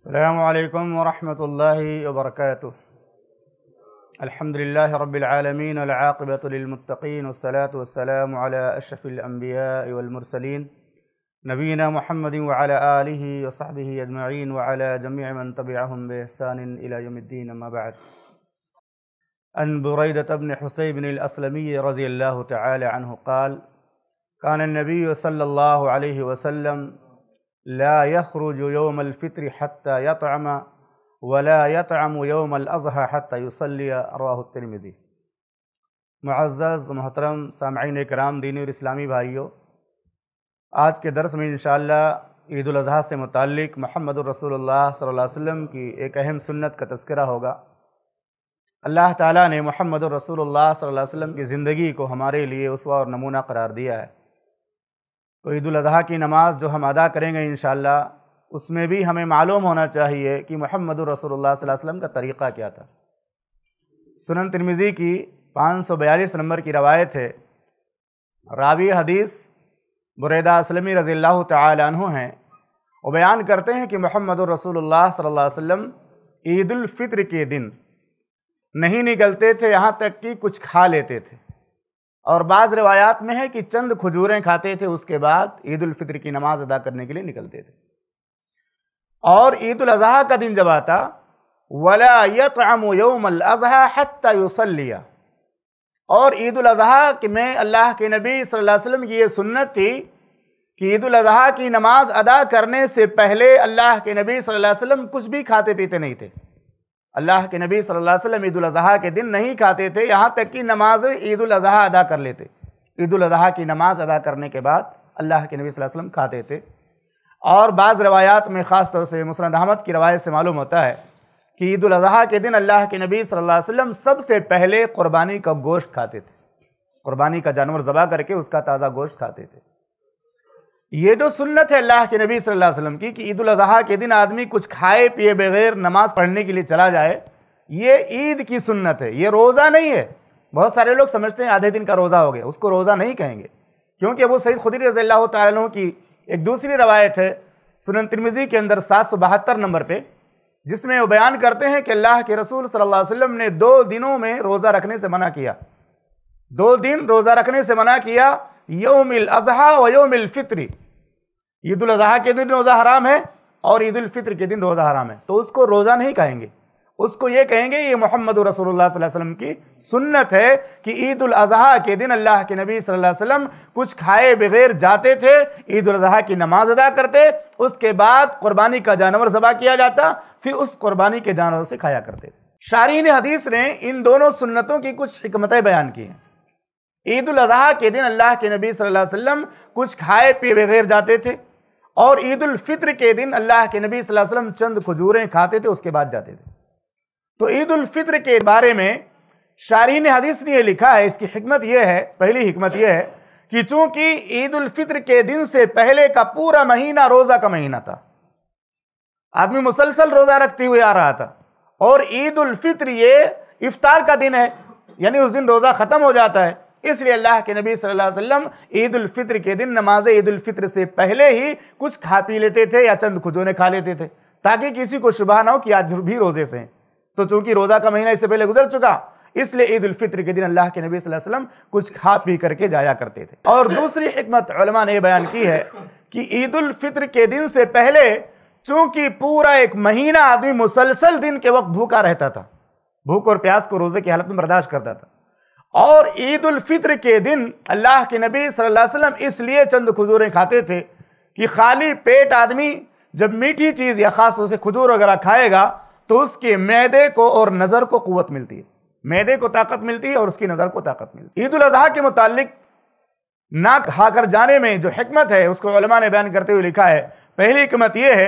السلام عليكم ورحمة الله وبركاته الحمد لله رب العالمين والعاقبة للمتقين والصلاة والسلام على أشرف الأنبياء والمرسلين نبينا محمد وعلى آله وصحبه أجمعين وعلى جميع من تبعهم بإحسان إلى يوم الدين ما بعد أن بريدة بن حسين بن الأسلمي رضي الله تعالى عنه قال كان النبي صلى الله عليه وسلم ला यखरुज योम अलफ़ितर हत्ता यतमा वला यतम योम अज़हा हत्ता मोहतरम सामीन कराम दीनी और इस्लामी भाइयों आज के दरस में इनशाला ईद अजी से मुतक़ महमद रसोल्ला वसम की एक अहम सुन्नत का तस्करा होगा अल्लाह ताली ने महमद रसूलुल्लाह सल्लल्लाहु अलैहि की ज़िंदगी को हमारे लिए उसवा और नमूना करार दिया है तो ईद की नमाज़ जो हम अदा करेंगे इन उसमें भी हमें मालूम होना चाहिए कि महमद रसोल्ला वसम का तरीक़ा क्या था सुनन तिरमिज़ी की पाँच सौ बयालीस नंबर की रवायत है रावी हदीस बुरैदा असलमी रज़ील् तु हैं वो बयान करते हैं कि महमद रसोल सल्लम ईदालफ़ित्र के दिन नहीं निकलते थे यहाँ तक कि कुछ खा लेते थे और बाज़ रवायात में है कि चंद खजूरें खाते थे उसके बाद ईदालफ़ितर की नमाज़ अदा करने के लिए निकलते थे और अजहा का दिन जब आता वलायतमयमलिया और अजहा कि में अल्लाह के नबी सल्लल्लाहु अलैहि वसल्लम की ये सुन्नत थी कि ईद अजहा की नमाज़ अदा करने से पहले अल्लाह के नबी सल्लल्लाहु अलैहि वसल्लम कुछ भी खाते पीते नहीं थे अल्लाह के नबी सल्लल्लाहु अलैहि वसल्लम के दिन नहीं खाते थे यहाँ तक कि नमाज ईद अजहा अदा कर लेते ईद अजहा की नमाज अदा करने के बाद अल्लाह के नबी वसल्लम खाते थे और बाज़ रवायात में ख़ास तौर से मुसरद अहमद की रवायत से मालूम होता है कि ईद अजहा के दिन अल्लाह के नबी सल्लल्लाहु सबसे पहले क़ुरबानी का गोश्त खाते थे क़ुरबानी का जानवर ज़बा करके उसका ताज़ा गोश्त खाते थे ये जो सुन्नत है अल्लाह के नबी सल्लल्लाहु अलैहि वसल्लम की कि ईद अजहा के दिन आदमी कुछ खाए पिए बगैर नमाज पढ़ने के लिए चला जाए ये ईद की सुन्नत है ये रोज़ा नहीं है बहुत सारे लोग समझते हैं आधे दिन का रोज़ा हो गया उसको रोज़ा नहीं कहेंगे क्योंकि अबू सईद खुदी रजील् तुम तु की एक दूसरी रवायत है सुनन तिरमिज़ी के अंदर सात सौ बहत्तर नंबर पर जिसमें वो बयान करते हैं कि अल्लाह के रसूल सल्ला वसम ने दो दिनों में रोज़ा रखने से मना किया दो दिन रोज़ा रखने से मना किया योमिल अजहा व योमिल फित्री ईद अजहा के दिन रोज़ा हराम है और ईद फित्र के दिन रोज़ा हराम है तो उसको रोज़ा नहीं कहेंगे उसको ये कहेंगे ये मोहम्मद रसोल्ला वसम की सुन्नत है कि ईद अजहा के दिन अल्लाह के नबी वसल्लम कुछ खाए बगैर जाते थे ईद अजहा की नमाज अदा करते उसके बाद कुर्बानी का जानवर ज़बा किया जाता फिर उस कुर्बानी के जानवर से खाया करते शारीन हदीस ने इन दोनों सुन्नतों की कुछ हमतें बयान की हैं ईद अजी के दिन अल्लाह के नबी सल्लल्लाहु अलैहि वसल्लम कुछ खाए पिए बगैर जाते थे और ईद फितर के दिन अल्लाह के नबी सल्लल्लाहु अलैहि वसल्लम चंद खजूरें खाते थे उसके बाद जाते थे तो ईद फितर के बारे में शारीन हदीस ने यह लिखा है इसकी हमत यह है पहली हमत यह है कि चूंकि ईद फितर के दिन से पहले का पूरा महीना रोज़ा का महीना था आदमी मुसलसल रोज़ा रखते हुए आ रहा था और ईद फितर ये इफ्तार का दिन है यानी उस दिन रोज़ा ख़त्म हो जाता है इसलिए अल्लाह के नबी सल्लल्लाहु अलैहि वसल्लम ईद के दिन नमाज ईद से पहले ही कुछ खा पी लेते थे या चंद खुजोने खा लेते थे ताकि किसी को शुभा ना हो कि आज भी रोजे से तो चूंकि रोजा का महीना इससे पहले गुजर चुका इसलिए ईद उल फित्र के दिन अल्लाह के नबी वसल्लम कुछ खा पी करके जाया करते थे और दूसरी हमत ने बयान की है कि ईद उल के दिन से पहले चूंकि पूरा एक महीना आदमी मुसलसल दिन के वक्त भूखा रहता था भूख और प्यास को रोजे की हालत में बर्दाश्त करता था और ईद फित्र के दिन अल्लाह के नबी सल्लल्लाहु अलैहि वसल्लम इसलिए चंद खजूरें खाते थे कि खाली पेट आदमी जब मीठी चीज़ या ख़ास से खजूर वगैरह खाएगा तो उसके मैदे को और नज़र को क़वत मिलती है मैदे को ताकत मिलती है और उसकी नज़र को ताकत मिलती है ईद अजहा के मुतालिक ना खाकर जाने में जो हमत है उसको ने बयान करते हुए लिखा है पहली हमत यह है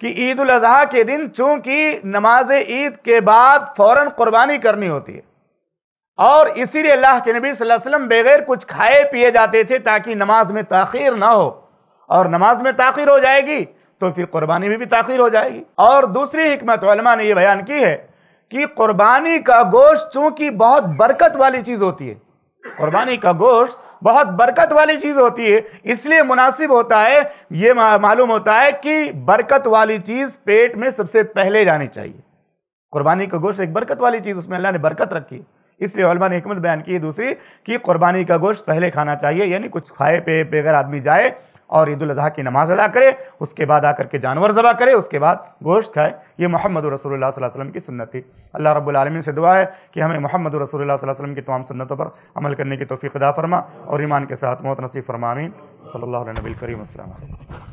कि ईद अजहा के दिन चूँकि नमाज ईद के बाद फ़ौर क़ुरबानी करनी होती है और इसीलिए अल्लाह के नबी वसल्लम बगैर कुछ खाए पिए जाते थे ताकि नमाज में ताखिर ना हो और नमाज में ताखिर हो जाएगी तो फिर कुर्बानी में भी ताखीर हो जाएगी और दूसरी हमत ने यह बयान की है कि कुर्बानी का गोश्त चूँकि बहुत बरकत वाली चीज़ होती है कुर्बानी का गोश्त बहुत बरकत वाली चीज़ होती है इसलिए मुनासिब होता है ये मालूम होता है कि बरकत वाली चीज़ पेट में सबसे पहले जानी चाहिए कुर्बानी का गोश्त एक बरकत वाली चीज़ उसमें अल्लाह ने बरकत रखी इसलिए ने हमत बयान की दूसरी कि कुर्बानी का गोश्त पहले खाना चाहिए यानी कुछ खाए पे बेगर आदमी जाए और ईद अजी की नमाज अदा करे उसके बाद आकर के जानवर जबा करे उसके बाद गोश्त खाए ये मोहम्मद रसोल्ला वसलम की सुन्नत थी अल्लाह रब्लम से दुआ है कि हमें मोहम्मद रसोल वसलम की तमाम सुन्नतों पर अमल करने की तोफ़ी अदा फरमा और ईमान के साथ मोहत नसीब फरमामी सल्ला नबी करीम असल